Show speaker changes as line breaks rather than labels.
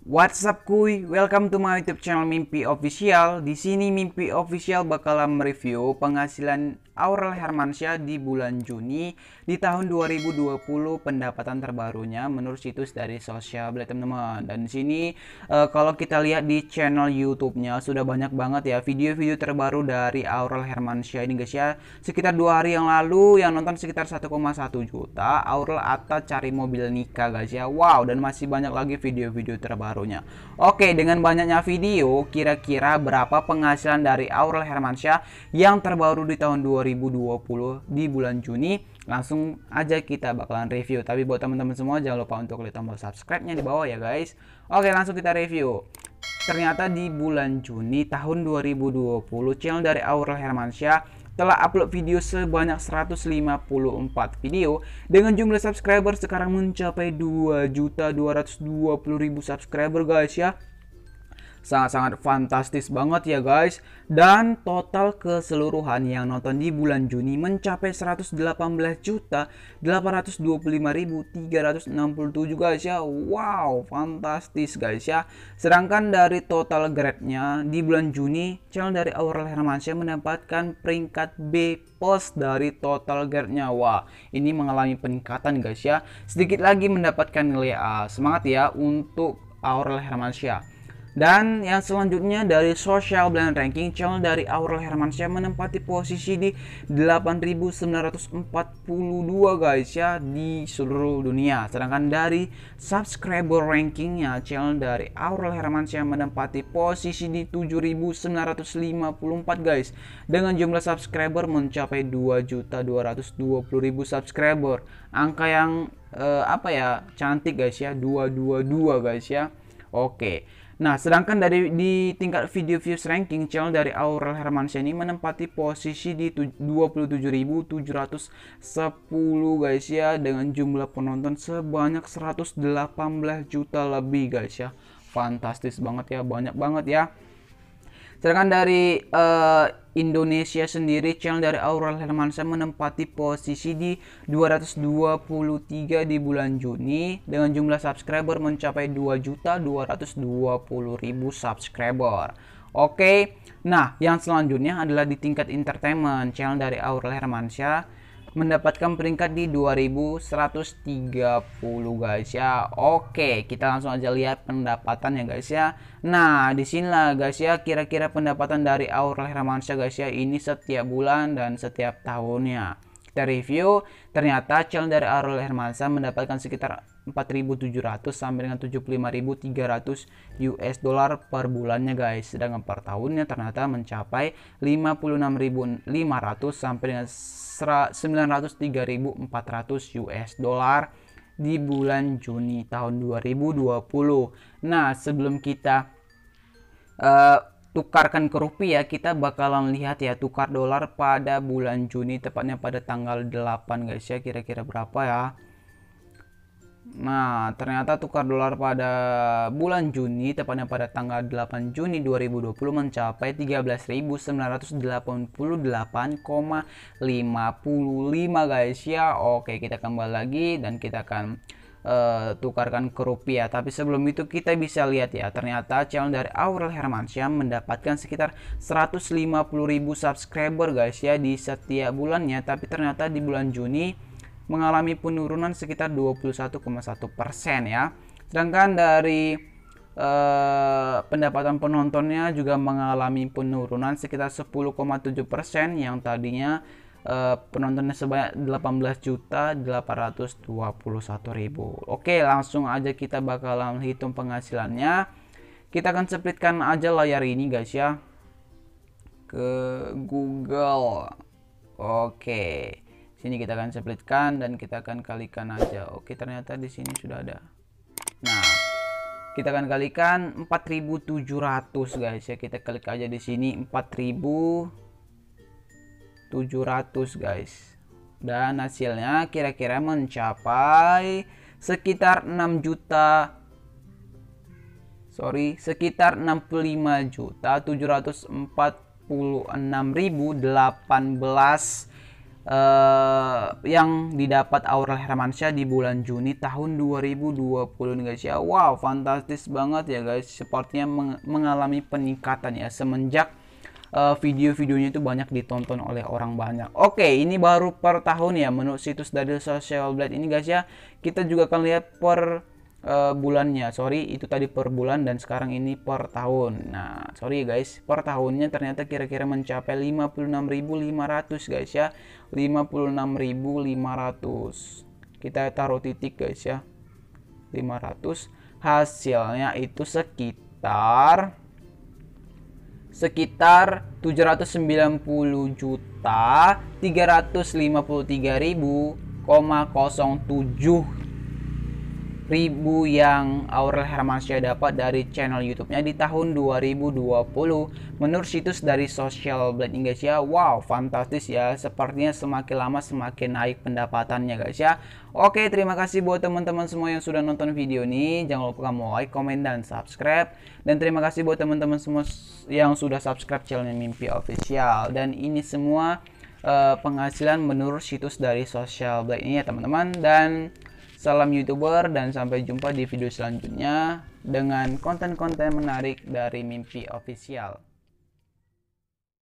What's up kuy? Welcome to my YouTube channel Mimpi Official. Di sini Mimpi Official bakalan mereview penghasilan Aurel Hermansyah di bulan Juni di tahun 2020 pendapatan terbarunya menurut situs dari Social Blade teman-teman. Dan di sini uh, kalau kita lihat di channel YouTube-nya sudah banyak banget ya video-video terbaru dari Aurel Hermansyah ini guys ya. Sekitar dua hari yang lalu yang nonton sekitar 1,1 juta Aurel Atta cari mobil nikah guys ya. Wow dan masih banyak lagi video-video terbarunya. Oke dengan banyaknya video kira-kira berapa penghasilan dari Aurel Hermansyah yang terbaru di tahun 2020 2020 di bulan Juni langsung aja kita bakalan review tapi buat teman-teman semua jangan lupa untuk klik tombol subscribe-nya di bawah ya guys oke langsung kita review ternyata di bulan Juni tahun 2020 channel dari Aurel Hermansyah telah upload video sebanyak 154 video dengan jumlah subscriber sekarang mencapai 2.220.000 subscriber guys ya sangat-sangat fantastis banget ya guys. Dan total keseluruhan yang nonton di bulan Juni mencapai 118.825.367 guys ya. Wow, fantastis guys ya. Sedangkan dari total grade-nya di bulan Juni, channel dari Aurel Hermansyah mendapatkan peringkat B plus dari total grade-nya. Wah, ini mengalami peningkatan guys ya. Sedikit lagi mendapatkan nilai A. Semangat ya untuk Aurel Hermansyah. Dan yang selanjutnya dari Social Blend Ranking channel dari Aurel Hermansyah menempati posisi di 8942 guys ya di seluruh dunia. Sedangkan dari subscriber rankingnya channel dari Aurel Hermansyah menempati posisi di 7954 guys dengan jumlah subscriber mencapai 2.220.000 subscriber. Angka yang eh, apa ya cantik guys ya 222 guys ya Oke. Nah, sedangkan dari di tingkat video views ranking channel dari Aurel Hermansyah ini menempati posisi di 27.710 guys ya dengan jumlah penonton sebanyak 118 juta lebih guys ya. Fantastis banget ya, banyak banget ya. Sedangkan dari eh, Indonesia sendiri channel dari Aurel Hermansyah menempati posisi di 223 di bulan Juni dengan jumlah subscriber mencapai 2.220.000 subscriber. Oke, nah yang selanjutnya adalah di tingkat entertainment channel dari Aurel Hermansyah mendapatkan peringkat di 2130 guys ya. Oke, kita langsung aja lihat pendapatan ya, guys ya. Nah, di sinilah guys ya kira-kira pendapatan dari Aurel Hermansyah guys ya ini setiap bulan dan setiap tahunnya. Kita review, ternyata channel dari Aurel Hermansyah mendapatkan sekitar 4.700 sampai dengan 75.300 US dollar per bulannya guys. Sedangkan per tahunnya ternyata mencapai 56.500 sampai dengan 903.400 US dollar di bulan Juni tahun 2020. Nah, sebelum kita uh, tukarkan ke rupiah kita bakalan lihat ya tukar dolar pada bulan Juni tepatnya pada tanggal 8 guys ya kira-kira berapa ya Nah, ternyata tukar dolar pada bulan Juni, tepatnya pada tanggal 8 Juni 2020 mencapai 13.988,55 guys ya. Oke, kita kembali lagi dan kita akan uh, tukarkan ke rupiah. Tapi sebelum itu kita bisa lihat ya, ternyata channel dari Aurel Hermansyah mendapatkan sekitar 150.000 subscriber guys ya di setiap bulannya. Tapi ternyata di bulan Juni mengalami penurunan sekitar 21,1 persen ya. Sedangkan dari eh, pendapatan penontonnya juga mengalami penurunan sekitar 10,7 persen yang tadinya eh, penontonnya sebanyak 18 juta 821 ribu. Oke, langsung aja kita bakalan hitung penghasilannya. Kita akan splitkan aja layar ini guys ya ke Google. Oke sini kita akan splitkan dan kita akan kalikan aja oke ternyata di sini sudah ada nah kita akan kalikan 4700 guys ya kita klik aja di sini 4700 guys dan hasilnya kira-kira mencapai sekitar 6 juta sorry sekitar 65 juta 746.018 uh, yang didapat Aurel Hermansyah di bulan Juni tahun 2020 nih guys ya. Wow, fantastis banget ya guys. Sepertinya meng mengalami peningkatan ya semenjak eh, video-videonya itu banyak ditonton oleh orang banyak. Oke, okay, ini baru per tahun ya menurut situs dari Social Blade ini guys ya. Kita juga akan lihat per uh, bulannya sorry itu tadi per bulan dan sekarang ini per tahun nah sorry guys per tahunnya ternyata kira-kira mencapai 56.500 guys ya 56.500 kita taruh titik guys ya 500 hasilnya itu sekitar sekitar 790 juta 353 ribu 0,07 ribu yang Aurel Hermansyah dapat dari channel YouTube-nya di tahun 2020. Menurut situs dari Social Blade guys ya, wow fantastis ya. Sepertinya semakin lama semakin naik pendapatannya guys ya. Oke, terima kasih buat teman-teman semua yang sudah nonton video ini. Jangan lupa kamu like, komen, dan subscribe. Dan terima kasih buat teman-teman semua yang sudah subscribe channel Mimpi Official. Dan ini semua uh, penghasilan menurut situs dari Social Blade ini ya teman-teman. Dan Salam YouTuber dan sampai jumpa di video selanjutnya dengan konten-konten menarik dari Mimpi Official.